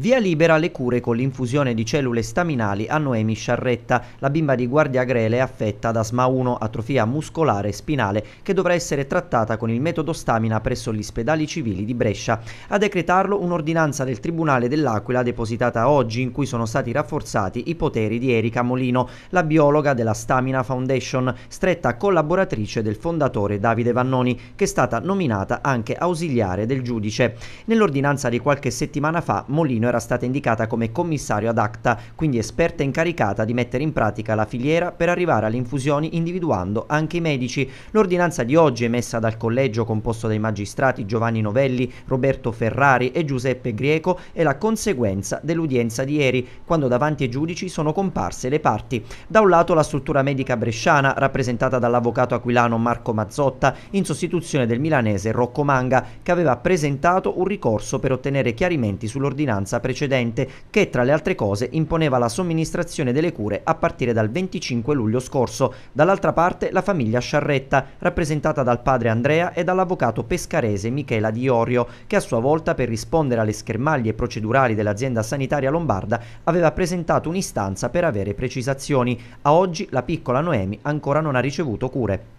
Via libera le cure con l'infusione di cellule staminali a Noemi Sciarretta, la bimba di Guardia Grele affetta da SMA 1, atrofia muscolare spinale, che dovrà essere trattata con il metodo stamina presso gli ospedali civili di Brescia. A decretarlo un'ordinanza del Tribunale dell'Aquila depositata oggi in cui sono stati rafforzati i poteri di Erika Molino, la biologa della Stamina Foundation, stretta collaboratrice del fondatore Davide Vannoni, che è stata nominata anche ausiliare del giudice. Nell'ordinanza di qualche settimana fa Molino era stata indicata come commissario ad acta, quindi esperta incaricata di mettere in pratica la filiera per arrivare alle infusioni individuando anche i medici. L'ordinanza di oggi emessa dal collegio composto dai magistrati Giovanni Novelli, Roberto Ferrari e Giuseppe Grieco è la conseguenza dell'udienza di ieri, quando davanti ai giudici sono comparse le parti. Da un lato la struttura medica bresciana, rappresentata dall'avvocato aquilano Marco Mazzotta, in sostituzione del milanese Rocco Manga, che aveva presentato un ricorso per ottenere chiarimenti sull'ordinanza ordinanza precedente che, tra le altre cose, imponeva la somministrazione delle cure a partire dal 25 luglio scorso. Dall'altra parte la famiglia Sciarretta, rappresentata dal padre Andrea e dall'avvocato pescarese Michela Di Orio, che a sua volta, per rispondere alle schermaglie procedurali dell'azienda sanitaria lombarda, aveva presentato un'istanza per avere precisazioni. A oggi la piccola Noemi ancora non ha ricevuto cure.